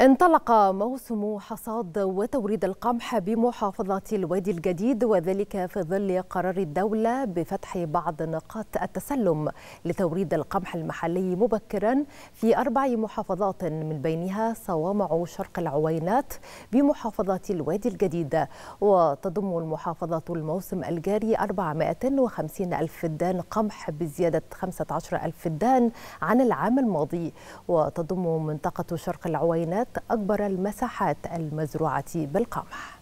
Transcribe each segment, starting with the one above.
انطلق موسم حصاد وتوريد القمح بمحافظة الوادي الجديد وذلك في ظل قرار الدولة بفتح بعض نقاط التسلم لتوريد القمح المحلي مبكرا في أربع محافظات من بينها صوامع شرق العوينات بمحافظة الوادي الجديد وتضم المحافظة الموسم الجاري 450 ألف فدان قمح بزيادة 15 ألف فدان عن العام الماضي وتضم منطقة شرق العوينات أكبر المساحات المزروعة بالقمح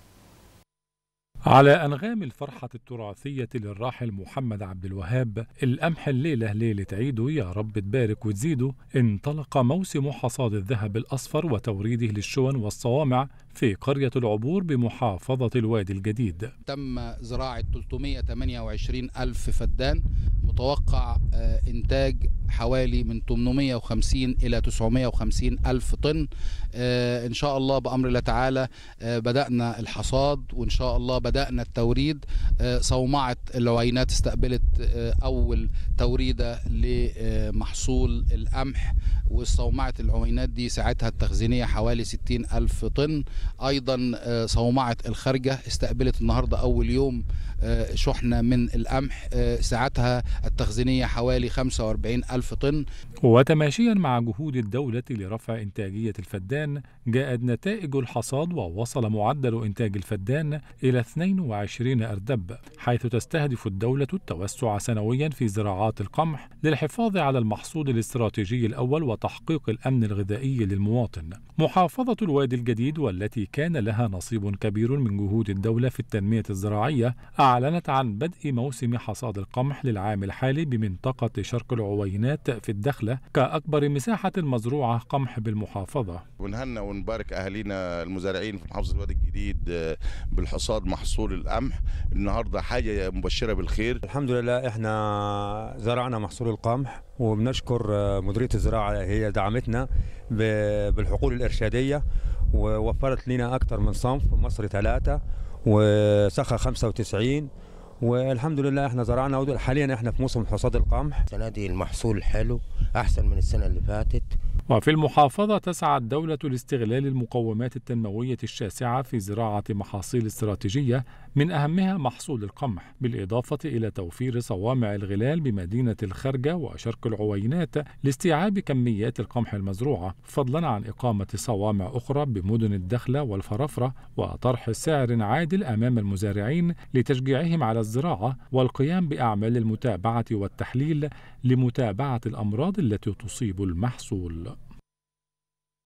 على أنغام الفرحة التراثية للراحل محمد عبد الوهاب القمح الليلة ليلة عيده يا رب تبارك وتزيده انطلق موسم حصاد الذهب الأصفر وتوريده للشون والصوامع في قرية العبور بمحافظة الوادي الجديد تم زراعة 328 ألف فدان متوقع آه، إنتاج حوالي من 850 إلى 950 ألف طن آه، إن شاء الله بأمر الله تعالى آه، بدأنا الحصاد وإن شاء الله بدأنا التوريد آه، صومعة العينات استقبلت أول توريدة لمحصول القمح وصومعة العوينات دي ساعتها التخزينية حوالي 60 ألف طن أيضا صومعة الخرجه استقبلت النهاردة أول يوم شحنة من القمح ساعتها التخزينية حوالي 45 ألف طن وتماشيا مع جهود الدولة لرفع إنتاجية الفدان جاءت نتائج الحصاد ووصل معدل إنتاج الفدان إلى 22 أردب حيث تستهدف الدولة التوسع سنويا في زراعات القمح للحفاظ على المحصول الاستراتيجي الأول وتحقيق الأمن الغذائي للمواطن محافظة الوادي الجديد والتي كان لها نصيب كبير من جهود الدولة في التنمية الزراعية أعلنت عن بدء موسم حصاد القمح للعام الحالي بمنطقة شرق العوينات النباتات في الدخلة كأكبر مساحة مزروعة قمح بالمحافظة ونهنى ونبارك أهالينا المزارعين في محافظة الوادي الجديد آه، بالحصاد محصول القمح النهاردة حاجة مبشرة بالخير الحمد لله احنا زرعنا محصول القمح وبنشكر آه، مديرية الزراعة هي دعمتنا بالحقول الإرشادية ووفرت لنا أكثر من صنف مصر ثلاثة وسخة 95 والحمد لله احنا زرعنا حاليا احنا في موسم حصاد القمح السنه دي المحصول حلو احسن من السنه اللي فاتت وفي المحافظة تسعى الدولة لاستغلال المقومات التنموية الشاسعة في زراعة محاصيل استراتيجية من أهمها محصول القمح بالإضافة إلى توفير صوامع الغلال بمدينة الخرجة وشرق العوينات لاستيعاب كميات القمح المزروعة فضلا عن إقامة صوامع أخرى بمدن الدخلة والفرافرة وطرح سعر عادل أمام المزارعين لتشجيعهم على الزراعة والقيام بأعمال المتابعة والتحليل لمتابعة الأمراض التي تصيب المحصول